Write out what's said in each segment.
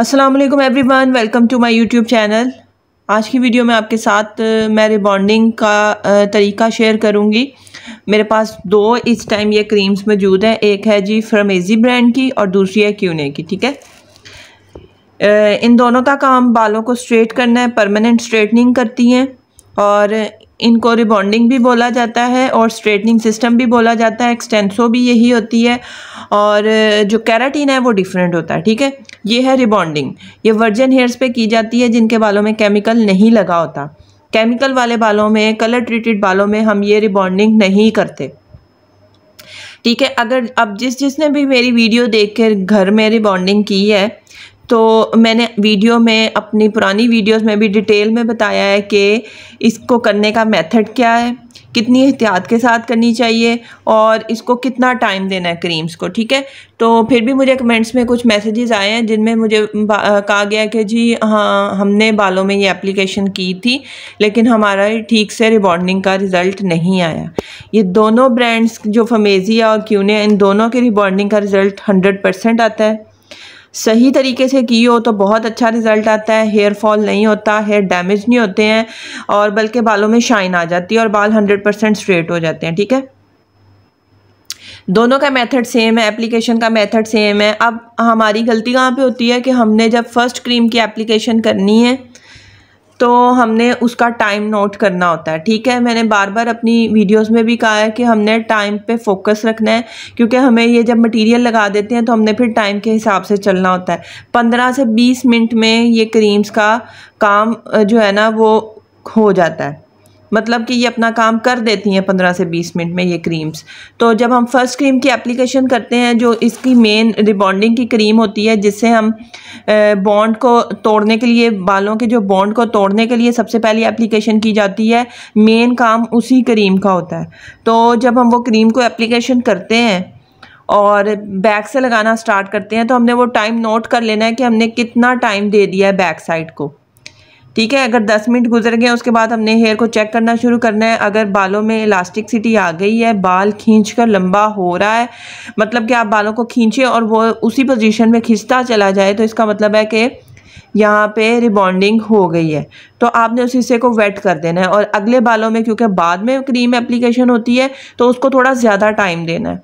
Aslam everyone welcome to my YouTube channel आज की video में आपके साथ मैं रिबॉन्डिंग का तरीका शेयर करूंगी मेरे पास दो इस टाइम ये क्रीम्स मौजूद हैं एक है जी फ्रमेजी ब्रांड की और दूसरी है क्यूने की ठीक है इन दोनों का काम बालों को स्ट्रेट करना है परमानेंट स्ट्रेटनिंग करती हैं और इनको रिबॉन्डिंग भी बोला जाता है और स्ट्रेटनिंग सिस्टम भी बोला जाता है एक्सटेंसो भी यही होती है और जो कैराटीन है वो डिफरेंट होता है ठीक है ये है रिबॉन्डिंग ये वर्जन हेयर्स पे की जाती है जिनके बालों में केमिकल नहीं लगा होता केमिकल वाले बालों में कलर ट्रीटेड बालों में हम ये रिबॉन्डिंग नहीं करते ठीक है अगर अब जिस जिसने भी मेरी वीडियो देख कर घर में रिबॉन्डिंग की है तो मैंने वीडियो में अपनी पुरानी वीडियोस में भी डिटेल में बताया है कि इसको करने का मेथड क्या है कितनी एहतियात के साथ करनी चाहिए और इसको कितना टाइम देना है क्रीम्स को ठीक है तो फिर भी मुझे कमेंट्स में कुछ मैसेजेस आए हैं जिनमें मुझे कहा गया कि जी हाँ हमने बालों में ये एप्लीकेशन की थी लेकिन हमारा ठीक से रिबॉन्डिंग का रिज़ल्ट नहीं आया ये दोनों ब्रांड्स जो फमेजिया और क्यूने इन दोनों के रिबॉन्डिंग का रिज़ल्ट हंड्रेड परसेंट आता है सही तरीके से की हो तो बहुत अच्छा रिज़ल्ट आता है हेयर फॉल नहीं होता हेयर डैमेज नहीं होते हैं और बल्कि बालों में शाइन आ जाती है और बाल हंड्रेड परसेंट स्ट्रेट हो जाते हैं ठीक है दोनों का मेथड सेम है एप्लीकेशन का मेथड सेम है अब हमारी गलती कहाँ पे होती है कि हमने जब फर्स्ट क्रीम की एप्लीकेशन करनी है तो हमने उसका टाइम नोट करना होता है ठीक है मैंने बार बार अपनी वीडियोस में भी कहा है कि हमने टाइम पे फोकस रखना है क्योंकि हमें ये जब मटेरियल लगा देते हैं तो हमने फिर टाइम के हिसाब से चलना होता है पंद्रह से बीस मिनट में ये क्रीम्स का काम जो है ना वो हो जाता है मतलब कि ये अपना काम कर देती हैं पंद्रह से बीस मिनट में ये क्रीम्स तो जब हम फर्स्ट क्रीम की एप्लीकेशन करते हैं जो इसकी मेन रिबॉन्डिंग की क्रीम होती है जिससे हम बॉन्ड को तोड़ने के लिए बालों के जो बॉन्ड को तोड़ने के लिए सबसे पहले एप्लीकेशन की जाती है मेन काम उसी क्रीम का होता है तो जब हम वो क्रीम को एप्लीकेशन करते हैं और बैक से लगाना स्टार्ट करते हैं तो हमने वो टाइम नोट कर लेना है कि हमने कितना टाइम दे दिया है बैक साइड को ठीक है अगर 10 मिनट गुजर गए उसके बाद हमने हेयर को चेक करना शुरू करना है अगर बालों में इलास्टिक सिटी आ गई है बाल खींच कर लंबा हो रहा है मतलब कि आप बालों को खींचें और वो उसी पोजीशन में खिंचता चला जाए तो इसका मतलब है कि यहाँ पे रिबॉन्डिंग हो गई है तो आपने उस हिस्से को वेट कर देना है और अगले बालों में क्योंकि बाद में क्रीम एप्लीकेशन होती है तो उसको थोड़ा ज़्यादा टाइम देना है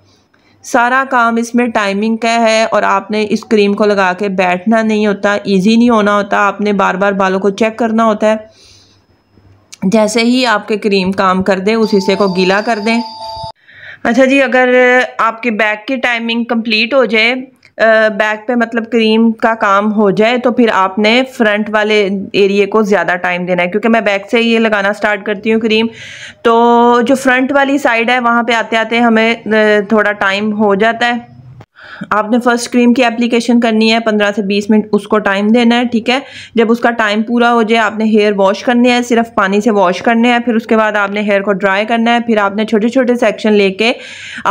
सारा काम इसमें टाइमिंग का है और आपने इस क्रीम को लगा के बैठना नहीं होता इजी नहीं होना होता आपने बार बार बालों को चेक करना होता है जैसे ही आपके क्रीम काम कर दे उस हिस्से को गीला कर दें अच्छा जी अगर आपके बैग की टाइमिंग कंप्लीट हो जाए बैक पे मतलब क्रीम का काम हो जाए तो फिर आपने फ्रंट वाले एरिए को ज़्यादा टाइम देना है क्योंकि मैं बैक से ये लगाना स्टार्ट करती हूँ क्रीम तो जो फ्रंट वाली साइड है वहाँ पे आते आते हमें थोड़ा टाइम हो जाता है आपने फर्स्ट क्रीम की एप्लीकेशन करनी है पंद्रह से बीस मिनट उसको टाइम देना है ठीक है जब उसका टाइम पूरा हो जाए आपने हेयर वॉश करने हैं सिर्फ पानी से वॉश करने हैं फिर उसके बाद आपने हेयर को ड्राई करना है फिर आपने छोटे छोटे सेक्शन लेके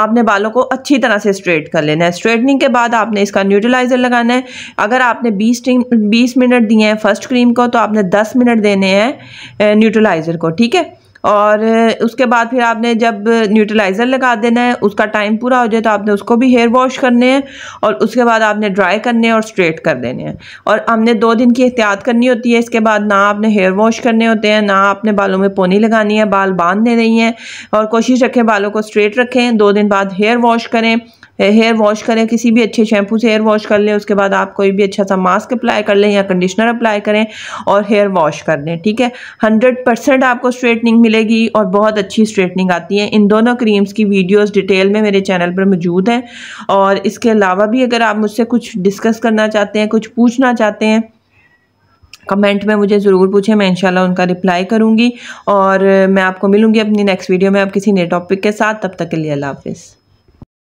आपने बालों को अच्छी तरह से स्ट्रेट कर लेना है स्ट्रेटनिंग के बाद आपने इसका न्यूट्रलाइज़र लगाना है अगर आपने बीस बीस मिनट दिए हैं फर्स्ट क्रीम को तो आपने दस मिनट देने हैं न्यूट्रलाइज़र को ठीक है और उसके बाद फिर आपने जब न्यूट्रलाइज़र लगा देना है उसका टाइम पूरा हो जाए तो आपने उसको भी हेयर वॉश करने हैं और उसके बाद आपने ड्राई करने और स्ट्रेट कर देने हैं और हमने दो दिन की एहतियात करनी होती है इसके बाद ना आपने हेयर वॉश करने होते हैं ना आपने बालों में पोनी लगानी है बाल बांधने नहीं है और कोशिश रखें बालों को स्ट्रेट रखें दो दिन बाद हेयर वॉश करें हेयर वॉश करें किसी भी अच्छे शैम्पू से हेयर वॉश कर लें उसके बाद आप कोई भी अच्छा सा मास्क अप्लाई कर लें या कंडीशनर अप्लाई करें और हेयर वॉश कर लें ठीक है हंड्रेड परसेंट आपको स्ट्रेटनिंग मिलेगी और बहुत अच्छी स्ट्रेटनिंग आती है इन दोनों क्रीम्स की वीडियोज़ डिटेल में मेरे चैनल पर मौजूद हैं और इसके अलावा भी अगर आप मुझसे कुछ डिस्कस करना चाहते हैं कुछ पूछना चाहते हैं कमेंट में मुझे ज़रूर पूछें मैं इंशाल्लाह उनका रिप्लाई करूंगी और मैं आपको मिलूंगी अपनी नेक्स्ट वीडियो में आप किसी नए टॉपिक के साथ तब तक के लिए अल्लाह हाफिज़